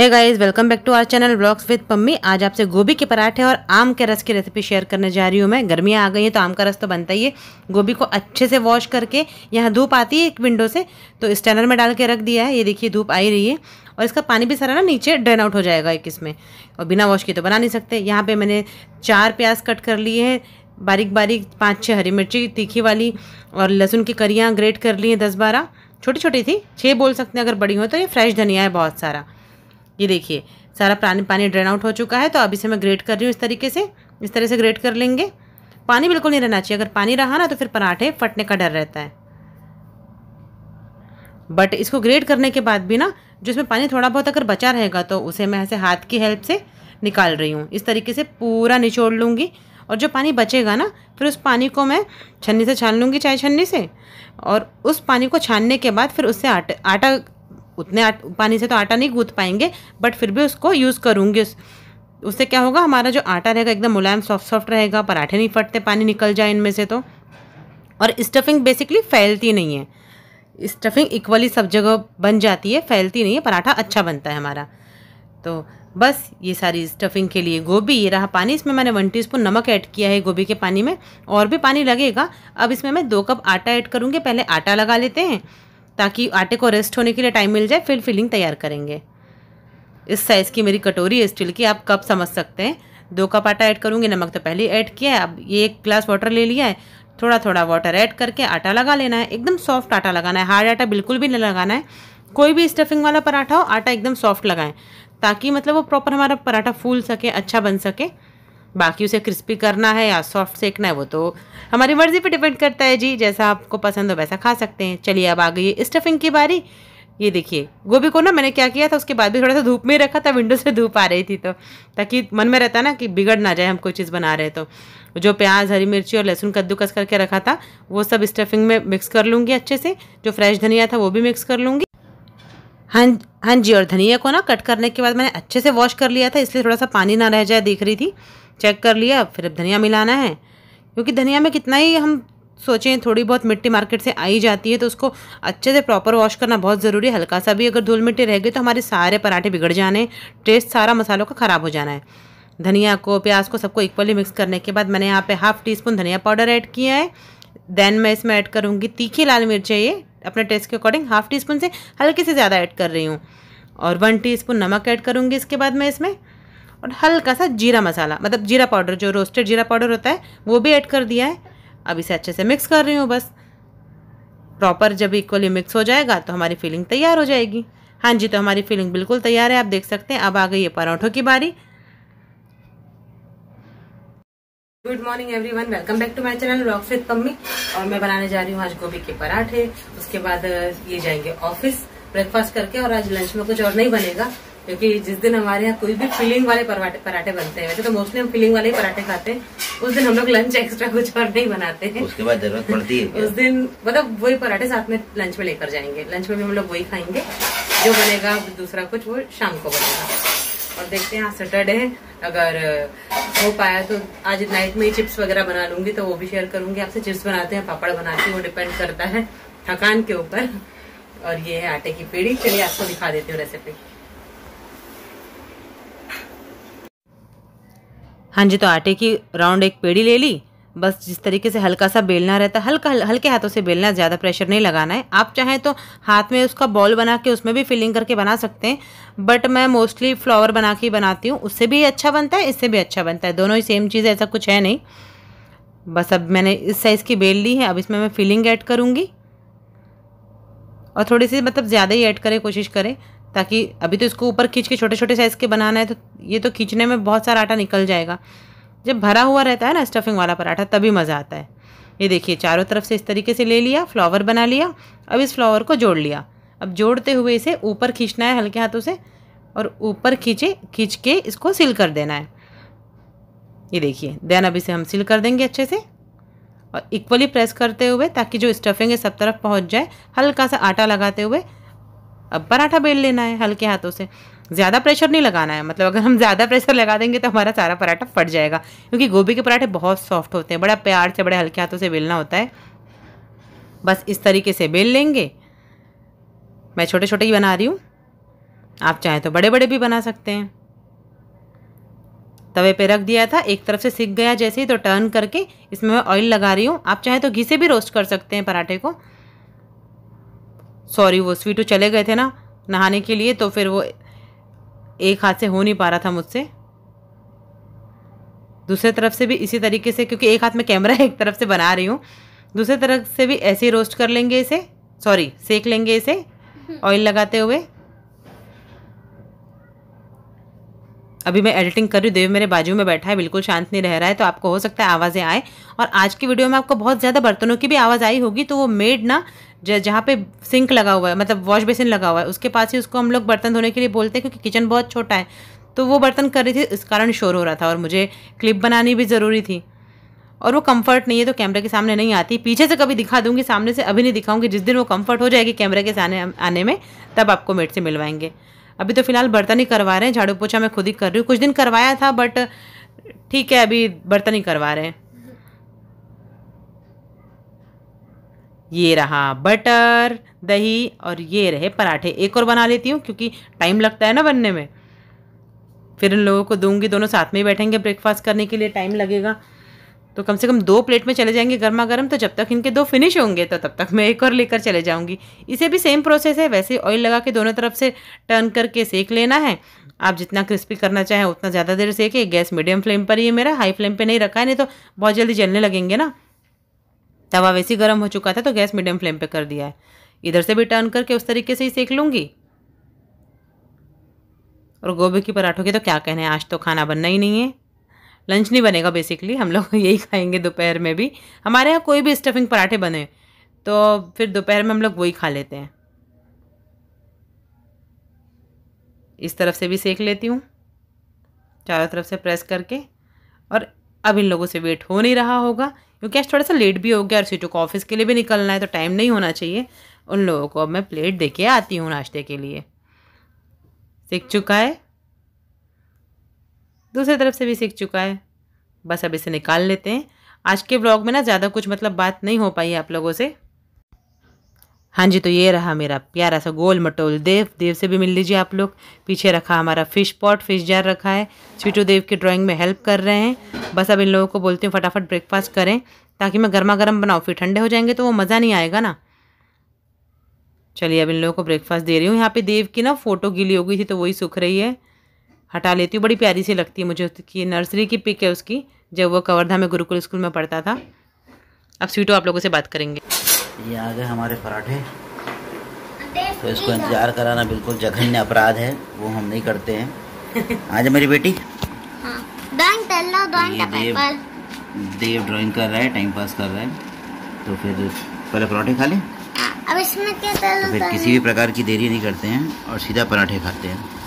है guys welcome back to our channel blogs with Pammi आज आपसे गोभी के पराठे और आम के रस की रेसिपी शेयर करने जा रही हूँ मैं गर्मियाँ आ गई हैं तो आम का रस तो बनता ही है गोभी को अच्छे से वॉश करके यहाँ धूप आती है एक विंडो से तो स्टैंडर में डाल के रख दिया है ये देखिए धूप आ ही रही है और इसका पानी भी सारा ना नीचे ड्रेन आउट हो जाएगा एक इसमें और बिना वॉश किए तो बना नहीं सकते यहाँ पर मैंने चार प्याज कट कर लिए हैं बारीक बारीक पाँच छः हरी मिर्ची तीखी वाली और लहसुन की करियाँ ग्रेट कर ली हैं दस बारह छोटी छोटी थी छः बोल सकते हैं अगर बड़ी हो तो ये फ्रेश धनिया है बहुत सारा ये देखिए सारा पानी पानी ड्रेन आउट हो चुका है तो अब इसे मैं ग्रेट कर रही हूँ इस तरीके से इस तरह से ग्रेट कर लेंगे पानी बिल्कुल नहीं रहना चाहिए अगर पानी रहा ना तो फिर पराठे फटने का डर रहता है बट इसको ग्रेट करने के बाद भी ना जिसमें पानी थोड़ा बहुत अगर बचा रहेगा तो उसे मैं ऐसे हाथ की हेल्प से निकाल रही हूँ इस तरीके से पूरा निचोड़ लूँगी और जो पानी बचेगा ना फिर उस पानी को मैं छन्नी से छान लूँगी चाय छन्नी से और उस पानी को छानने के बाद फिर उससे आटा आटा उतने पानी से तो आटा नहीं गूँथ पाएंगे बट फिर भी उसको यूज़ करूँगी उस उससे क्या होगा हमारा जो आटा रहेगा एकदम मुलायम सॉफ्ट सॉफ्ट रहेगा पराठे नहीं फटते पानी निकल जाए इनमें से तो और स्टफिंग बेसिकली फैलती नहीं है स्टफिंग इक्वली सब जगह बन जाती है फैलती नहीं है पराठा अच्छा बनता है हमारा तो बस ये सारी स्टफिंग के लिए गोभी ये रहा पानी इसमें मैंने वन टीस्पून नमक ऐड किया है गोभी के पानी में और भी पानी लगेगा अब इसमें मैं दो कप आटा ऐड करूँगी पहले आटा लगा लेते हैं ताकि आटे को रेस्ट होने के लिए टाइम मिल जाए फिर फिलिंग तैयार करेंगे इस साइज़ की मेरी कटोरी है स्टील की आप कप समझ सकते हैं दो कप आटा ऐड करूँगी नमक तो पहले ऐड किया है अब ये एक ग्लास वाटर ले लिया है थोड़ा थोड़ा वाटर ऐड करके आटा लगा लेना है एकदम सॉफ्ट आटा लगाना है हार्ड आटा बिल्कुल भी नहीं लगाना है कोई भी स्टफिंग वाला पराठा हो आटा एकदम सॉफ्ट लगाएं ताकि मतलब वो प्रॉपर हमारा पराठा फूल सके अच्छा बन सके बाकी उसे क्रिस्पी करना है या सॉफ्ट सेकना है वो तो हमारी मर्ज़ी पे डिपेंड करता है जी जैसा आपको पसंद हो वैसा खा सकते हैं चलिए अब आ गई स्टफिंग की बारी ये देखिए गोभी को ना मैंने क्या किया था उसके बाद भी थोड़ा सा धूप में ही रखा था विंडो से धूप आ रही थी तो ताकि मन में रहता ना कि बिगड़ ना जाए हम कोई चीज़ बना रहे तो जो प्याज हरी मिर्ची और लहसुन कद्दूकस करके रखा था वो सब स्टफिंग में मिक्स कर लूँगी अच्छे से जो फ्रेश धनिया था वो भी मिक्स कर लूँगी हाँ हाँ जी और धनिया को ना कट करने के बाद मैंने अच्छे से वॉश कर लिया था इसलिए थोड़ा सा पानी ना रह जाए देख रही थी चेक कर लिया फिर अब धनिया मिलाना है क्योंकि धनिया में कितना ही हम सोचें थोड़ी बहुत मिट्टी मार्केट से आई जाती है तो उसको अच्छे से प्रॉपर वॉश करना बहुत ज़रूरी है हल्का सा भी अगर धूल मिट्टी रह गई तो हमारे सारे पराठे बिगड़ जाने टेस्ट सारा मसालों का ख़राब हो जाना है धनिया को प्याज को सबको इक्वली मिक्स करने के बाद मैंने यहाँ पे हाफ़ टी स्पून धनिया पाउडर ऐड किया है देन मैं इसमें ऐड करूँगी तीखी लाल मिर्च है ये अपने टेस्ट के अकॉर्डिंग हाफ़ टी स्पून से हल्के से ज़्यादा ऐड कर रही हूँ और वन टी स्पून नमक ऐड करूँगी इसके बाद मैं इसमें और हल्का सा जीरा मसाला मतलब जीरा पाउडर जो रोस्टेड जीरा पाउडर होता है वो भी ऐड कर दिया है अब इसे अच्छे से मिक्स कर रही हूँ बस प्रॉपर जब इक्वली मिक्स हो जाएगा तो हमारी फिलिंग तैयार हो जाएगी हाँ जी तो हमारी फिलिंग बिल्कुल तैयार है आप देख सकते हैं अब आ गई है पराठों की बारी good morning everyone welcome back to my channel रॉक फिथ पम्मी और मैं बनाने जा रही हूँ आज गोभी के पराठे उसके बाद ये जाएंगे ऑफिस ब्रेकफास्ट करके और आज लंच में कुछ और नहीं बनेगा क्योंकि जिस दिन हमारे यहाँ कोई भी फिलिंग वाले पराठे बनते हैं वैसे तो मोस्टली हम फिलिंग वाले ही पराठे खाते हैं उस दिन हम लोग लंच एक्स्ट्रा कुछ और नहीं बनाते हैं उसके बाद जरूरत पड़ती है उस दिन मतलब वही पराठे साथ में लंच में लेकर जाएंगे लंच में भी हम लोग वही खाएंगे जो बनेगा दूसरा कुछ वो शाम को बनेगा और देखते हैं सैटरडे है अगर हो पाया तो आज नाइट में ही चिप्स वगैरह बना लूंगी तो वो भी शेयर करूंगी आपसे चिप्स बनाते हैं पापड़ बनाते हैं वो डिपेंड करता है थकान के ऊपर और ये है आटे की पीढ़ी चलिए आपको दिखा देती हूँ रेसिपी हाँ जी तो आटे की राउंड एक पेड़ी ले ली बस जिस तरीके से हल्का सा बेलना रहता है हल्का हल्के हाथों से बेलना ज़्यादा प्रेशर नहीं लगाना है आप चाहें तो हाथ में उसका बॉल बना के उसमें भी फिलिंग करके बना सकते हैं बट मैं मोस्टली फ्लावर बना के बनाती हूँ उससे भी अच्छा बनता है इससे भी अच्छा बनता है दोनों ही सेम चीज़ ऐसा कुछ है नहीं बस अब मैंने इस साइज़ की बेल ली है अब इसमें मैं फिलिंग ऐड करूँगी और थोड़ी सी मतलब ज़्यादा ही ऐड करें कोशिश करें ताकि अभी तो इसको ऊपर खींच के छोटे छोटे साइज़ के बनाना है तो ये तो खींचने में बहुत सारा आटा निकल जाएगा जब भरा हुआ रहता है ना स्टफिंग वाला पराठा तभी मज़ा आता है ये देखिए चारों तरफ से इस तरीके से ले लिया फ्लावर बना लिया अब इस फ्लावर को जोड़ लिया अब जोड़ते हुए इसे ऊपर खींचना है हल्के हाथों से और ऊपर खींचे खींच के इसको सील कर देना है ये देखिए देन अब इसे हम सील कर देंगे अच्छे से और इक्वली प्रेस करते हुए ताकि जो स्टफिंग है सब तरफ पहुंच जाए हल्का सा आटा लगाते हुए अब पराठा बेल लेना है हल्के हाथों से ज़्यादा प्रेशर नहीं लगाना है मतलब अगर हम ज़्यादा प्रेशर लगा देंगे तो हमारा सारा पराठा फट जाएगा क्योंकि गोभी के पराठे बहुत सॉफ्ट होते हैं बड़ा प्यार से बड़े हल्के हाथों से बेलना होता है बस इस तरीके से बेल लेंगे मैं छोटे छोटे ही बना रही हूँ आप चाहें तो बड़े बड़े भी बना सकते हैं तवे पे रख दिया था एक तरफ से सीख गया जैसे ही तो टर्न करके इसमें मैं ऑयल लगा रही हूँ आप चाहे तो घी से भी रोस्ट कर सकते हैं पराठे को सॉरी वो स्वीटू चले गए थे ना नहाने के लिए तो फिर वो एक हाथ से हो नहीं पा रहा था मुझसे दूसरे तरफ से भी इसी तरीके से क्योंकि एक हाथ में कैमरा है एक तरफ से बना रही हूँ दूसरे तरफ से भी ऐसे ही रोस्ट कर लेंगे इसे सॉरी सेक लेंगे इसे ऑयल हम्म। लगाते हुए अभी मैं एडिटिंग कर रही हूँ देव मेरे बाजू में बैठा है बिल्कुल शांत नहीं रह रहा है तो आपको हो सकता है आवाज़ें आए और आज की वीडियो में आपको बहुत ज़्यादा बर्तनों की भी आवाज़ आई होगी तो वो मेड ना जहाँ पे सिंक लगा हुआ है मतलब वॉश बेसिन लगा हुआ है उसके पास ही उसको हम लोग बर्तन धोने के लिए बोलते हैं क्योंकि किचन बहुत छोटा है तो वो बर्तन कर रही थी इस कारण शोर हो रहा था और मुझे क्लिप बनानी भी ज़रूरी थी और वो कंफर्ट नहीं है तो कैमरे के सामने नहीं आती पीछे से कभी दिखा दूंगी सामने से अभी नहीं दिखाऊंगी जिस दिन वो कंफर्ट हो जाएगी कैमरे के सामने आने में तब आपको मेट से मिलवाएंगे अभी तो फिलहाल बर्तन ही करवा रहे हैं झाड़ू पोछा मैं खुद ही कर रही हूँ कुछ दिन करवाया था बट ठीक है अभी बर्तन ही करवा रहे हैं ये रहा बटर दही और ये रहे पराठे एक और बना लेती हूँ क्योंकि टाइम लगता है ना बनने में फिर इन लोगों को दूंगी दोनों साथ में ही बैठेंगे ब्रेकफास्ट करने के लिए टाइम लगेगा तो कम से कम दो प्लेट में चले जाएंगे गर्मा गर्म तो जब तक इनके दो फिनिश होंगे तो तब तक मैं एक और लेकर चले जाऊंगी इसे भी सेम प्रोसेस है वैसे ऑयल लगा के दोनों तरफ से टर्न करके सेक लेना है आप जितना क्रिस्पी करना चाहें उतना ज़्यादा देर सेके गैस मीडियम फ्लेम पर ही है मेरा हाई फ्लेम पर नहीं रखा है नहीं तो बहुत जल्दी जलने लगेंगे ना तवा वैसे ही गर्म हो चुका था तो गैस मीडियम फ्लेम पर कर दिया है इधर से भी टर्न करके उस तरीके से ही सेक लूँगी और गोभी के पराठों के तो क्या कहने आज तो खाना बनना ही नहीं है लंच नहीं बनेगा बेसिकली हम लोग यही खाएंगे दोपहर में भी हमारे यहाँ कोई भी स्टफिंग पराठे बने तो फिर दोपहर में हम लोग वही खा लेते हैं इस तरफ से भी सेक लेती हूँ चारों तरफ से प्रेस करके और अब इन लोगों से वेट हो नहीं रहा होगा क्योंकि आज थोड़ा सा लेट भी हो गया और सीटों को ऑफिस के लिए भी निकलना है तो टाइम नहीं होना चाहिए उन लोगों को अब मैं प्लेट दे के आती हूँ नाश्ते के लिए सीख चुका है दूसरी तरफ से भी सीख चुका है बस अब इसे निकाल लेते हैं आज के ब्लॉग में ना ज़्यादा कुछ मतलब बात नहीं हो पाई आप लोगों से हाँ जी तो ये रहा मेरा प्यारा सा गोल मटोल देव देव से भी मिल लीजिए आप लोग पीछे रखा हमारा फिश पॉट फिश जार रखा है स्वीटू देव की ड्राइंग में हेल्प कर रहे हैं बस अब इन लोगों को बोलती हूँ फटाफट ब्रेकफास्ट करें ताकि मैं गर्मा गर्म बनाऊँ फिर ठंडे हो जाएंगे तो वो मज़ा नहीं आएगा ना चलिए अब इन लोगों को ब्रेकफास्ट दे रही हूँ यहाँ पर देव की ना फ़ोटो गिली हो गई थी तो वही सूख रही है हटा लेती हूँ बड़ी प्यारी सी लगती है मुझे उसकी नर्सरी की पिक है उसकी जब वो कवर्धा में गुरुकुल स्कूल में पढ़ता था अब स्वीटो आप लोगों से बात करेंगे ये आ गए हमारे पराठे तो इसको इंतजार कराना बिल्कुल जघन्य अपराध है वो हम नहीं करते हैं आज मेरी बेटी हाँ, देव, ड्रॉइंग ड्राइंग कर रहा है टाइम पास कर रहा है तो फिर पहले पराठे खा लें हाँ, अब इसमें क्या तो फिर किसी भी प्रकार की देरी नहीं करते हैं और सीधा पराठे खाते हैं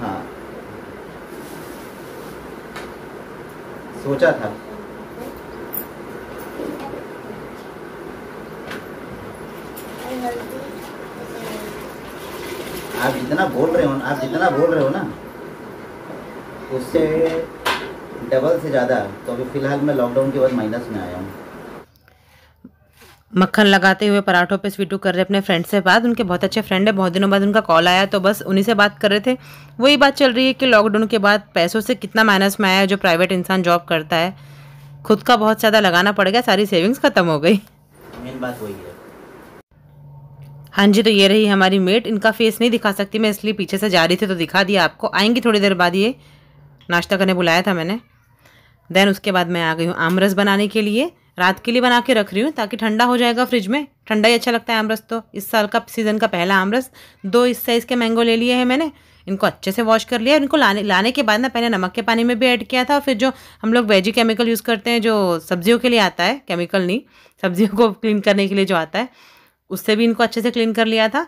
हाँ सोचा था आप जितना बोल रहे हो आप जितना बोल रहे हो ना उससे डबल से ज़्यादा तो अभी फ़िलहाल मैं लॉकडाउन के बाद माइनस में आया हूँ मक्खन लगाते हुए पराठों पे स्वीट कर रहे अपने फ्रेंड से बात उनके बहुत अच्छे फ्रेंड है बहुत दिनों बाद उनका कॉल आया तो बस उन्हीं से बात कर रहे थे वही बात चल रही है कि लॉकडाउन के बाद पैसों से कितना माइनस में आया जो प्राइवेट इंसान जॉब करता है खुद का बहुत ज़्यादा लगाना पड़ गया सारी सेविंग्स ख़त्म हो गई मेन बात वही है हाँ जी तो ये रही हमारी मेट इनका फेस नहीं दिखा सकती मैं इसलिए पीछे से जा रही थी तो दिखा दिया आपको आएंगी थोड़ी देर बाद ये नाश्ता करने बुलाया था मैंने देन उसके बाद मैं आ गई हूँ आमरस बनाने के लिए रात के लिए बना के रख रही हूँ ताकि ठंडा हो जाएगा फ्रिज में ठंडा ही अच्छा लगता है आमरस तो इस साल का सीज़न का पहला आमरस दो इस साइज़ के मैंगो ले लिए हैं मैंने इनको अच्छे से वॉश कर लिया इनको लाने लाने के बाद ना पहले नमक के पानी में भी ऐड किया था और फिर जो हम लोग वेजी केमिकल यूज़ करते हैं जो सब्जियों के लिए आता है केमिकल नहीं सब्जियों को क्लीन करने के लिए जो आता है उससे भी इनको अच्छे से क्लीन कर लिया था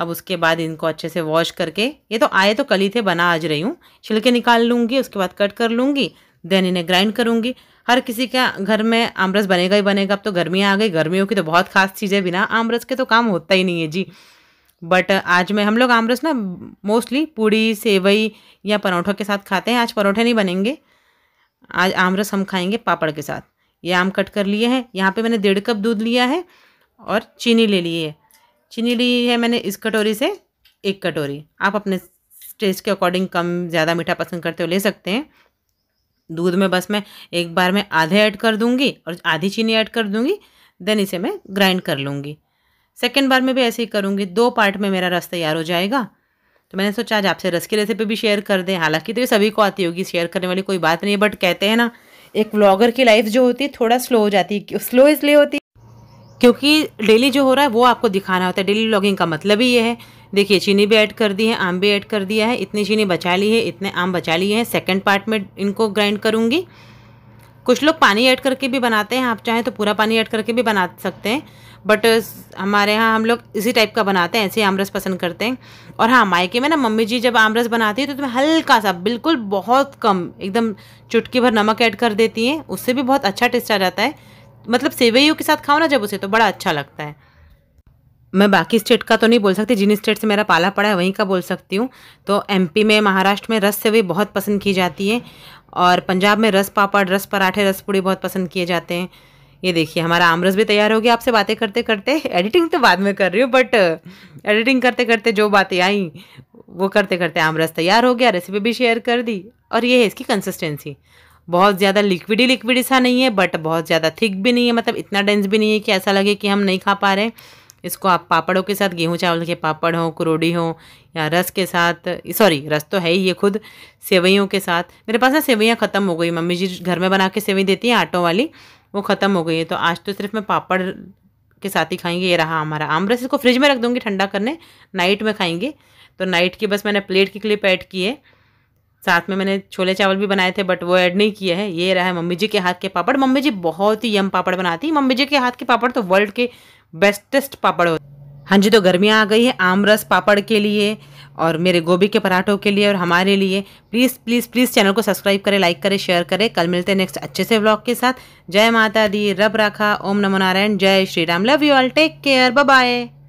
अब उसके बाद इनको अच्छे से वॉश करके ये तो आए तो कल ही थे बना आज रही हूँ छिलके निकाल लूँगी उसके बाद कट कर लूँगी देन इन्हें ग्राइंड करूँगी हर किसी के घर में आमरस बनेगा ही बनेगा अब तो गर्मियाँ आ गई गर्मियों की तो बहुत खास चीज़ है बिना आमरस के तो काम होता ही नहीं है जी बट आज मैं हम लोग आमरस ना मोस्टली पूड़ी सेवई या परौठों के साथ खाते हैं आज परौठे नहीं बनेंगे आज आमरस हम खाएंगे पापड़ के साथ ये आम कट कर लिए हैं यहाँ पे मैंने डेढ़ कप दूध लिया है और चीनी ले ली है चीनी ली है मैंने इस कटोरी से एक कटोरी आप अपने टेस्ट के अकॉर्डिंग कम ज़्यादा मीठा पसंद करते हो ले सकते हैं दूध में बस मैं एक बार में आधे ऐड कर दूंगी और आधी चीनी ऐड कर दूंगी देन इसे मैं ग्राइंड कर लूँगी सेकेंड बार में भी ऐसे ही करूँगी दो पार्ट में मेरा रस तैयार हो जाएगा तो मैंने सोचा आज आपसे रस की रेसिपी भी शेयर कर दें हालांकि तो ये सभी को आती होगी शेयर करने वाली कोई बात नहीं बट कहते हैं ना एक व्लॉगर की लाइफ जो होती है थोड़ा स्लो हो जाती है स्लो इसलिए होती है क्योंकि डेली जो हो रहा है वो आपको दिखाना होता है डेली व्लॉगिंग का मतलब ही ये है देखिए चीनी भी ऐड कर दी है आम भी ऐड कर दिया है इतनी चीनी बचा ली है इतने आम बचा लिए हैं सेकेंड पार्ट में इनको ग्राइंड करूँगी कुछ लोग पानी ऐड करके भी बनाते हैं आप चाहें तो पूरा पानी ऐड करके भी बना सकते हैं बट हमारे यहाँ हम लोग इसी टाइप का बनाते हैं ऐसे ही आमरस पसंद करते हैं और हाँ मायके में ना मम्मी जी जब आमरस बनाती है तो तुम्हें हल्का सा बिल्कुल बहुत कम एकदम चुटकी भर नमक ऐड कर देती हैं उससे भी बहुत अच्छा टेस्ट आ जाता है मतलब सेवैयों के साथ खाओ ना जब उसे तो बड़ा अच्छा लगता है मैं बाकी स्टेट का तो नहीं बोल सकती जिन स्टेट से मेरा पाला पड़ा है वहीं का बोल सकती हूँ तो एमपी में महाराष्ट्र में रस सेवई बहुत पसंद की जाती है और पंजाब में रस पापड़ रस पराठे रस पूड़ी बहुत पसंद किए जाते हैं ये देखिए हमारा आमरस भी तैयार हो गया आपसे बातें करते करते एडिटिंग तो बाद में कर रही हूँ बट एडिटिंग करते करते जो बातें आई वो करते करते आमरस तैयार हो गया रेसिपी भी शेयर कर दी और ये है इसकी कंसिस्टेंसी बहुत ज़्यादा लिक्विडी लिक्विडी सा नहीं है बट बहुत ज़्यादा थिक भी नहीं है मतलब इतना डेंस भी नहीं है कि ऐसा लगे कि हम नहीं खा पा रहे हैं इसको आप पापड़ों के साथ गेहूँ चावल के पापड़ हों करोड़ी हो या रस के साथ सॉरी रस तो है ही ये खुद सेवैयों के साथ मेरे पास ना सेवैयाँ ख़त्म हो गई मम्मी जी घर में बना के सेवई देती हैं आटों वाली वो ख़त्म हो गई है तो आज तो सिर्फ मैं पापड़ के साथ ही खाएंगे ये रहा हमारा आमरस इसको फ्रिज में रख दूँगी ठंडा करने नाइट में खाएंगे तो नाइट की बस मैंने प्लेट की क्लिप ऐड की है साथ में मैंने छोले चावल भी बनाए थे बट वो ऐड नहीं किया है ये रहा है मम्मी जी के हाथ के पापड़ मम्मी जी बहुत ही यम पापड़ बनाती है मम्मी जी के हाथ के पापड़ तो वर्ल्ड के बेस्टेस्ट पापड़ हाँ जी तो गर्मियाँ आ गई है आम रस पापड़ के लिए और मेरे गोभी के पराठों के लिए और हमारे लिए प्लीज़ प्लीज़ प्लीज़ चैनल को सब्सक्राइब करें लाइक करें शेयर करें कल मिलते हैं नेक्स्ट अच्छे से ब्लॉग के साथ जय माता दी रब राखा ओम नमो नारायण जय Shri Ram love you all take care bye